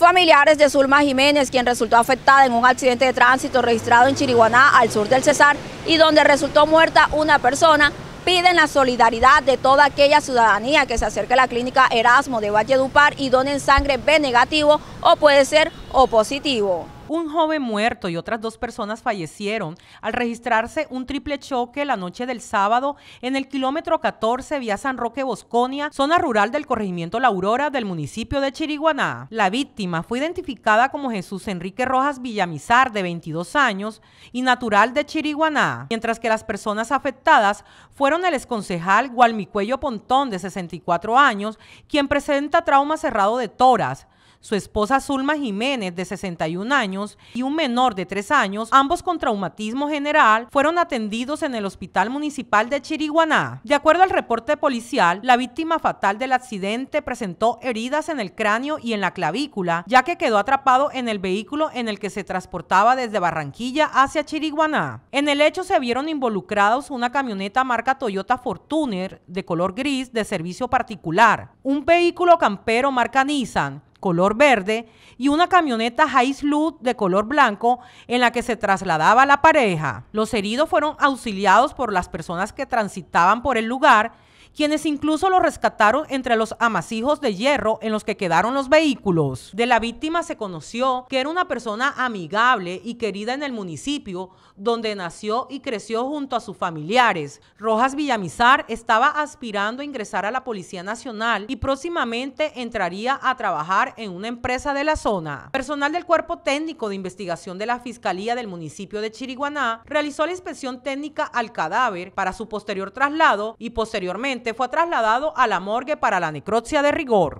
Familiares de Zulma Jiménez, quien resultó afectada en un accidente de tránsito registrado en Chiriguaná, al sur del Cesar, y donde resultó muerta una persona, piden la solidaridad de toda aquella ciudadanía que se acerque a la clínica Erasmo de Valledupar y donen sangre B negativo o puede ser O positivo un joven muerto y otras dos personas fallecieron al registrarse un triple choque la noche del sábado en el kilómetro 14 vía San Roque Bosconia, zona rural del corregimiento La Aurora del municipio de Chiriguaná. La víctima fue identificada como Jesús Enrique Rojas Villamizar, de 22 años y natural de Chiriguaná, mientras que las personas afectadas fueron el exconcejal Gualmicuello Pontón, de 64 años, quien presenta trauma cerrado de toras, su esposa Zulma Jiménez, de 61 años, y un menor de 3 años, ambos con traumatismo general, fueron atendidos en el Hospital Municipal de Chiriguaná. De acuerdo al reporte policial, la víctima fatal del accidente presentó heridas en el cráneo y en la clavícula, ya que quedó atrapado en el vehículo en el que se transportaba desde Barranquilla hacia Chiriguaná. En el hecho se vieron involucrados una camioneta marca Toyota Fortuner de color gris de servicio particular, un vehículo campero marca Nissan, color verde y una camioneta Slud de color blanco en la que se trasladaba la pareja. Los heridos fueron auxiliados por las personas que transitaban por el lugar quienes incluso lo rescataron entre los amasijos de hierro en los que quedaron los vehículos. De la víctima se conoció que era una persona amigable y querida en el municipio donde nació y creció junto a sus familiares. Rojas Villamizar estaba aspirando a ingresar a la Policía Nacional y próximamente entraría a trabajar en una empresa de la zona. Personal del Cuerpo Técnico de Investigación de la Fiscalía del municipio de Chiriguaná realizó la inspección técnica al cadáver para su posterior traslado y posteriormente fue trasladado a la morgue para la necropsia de rigor.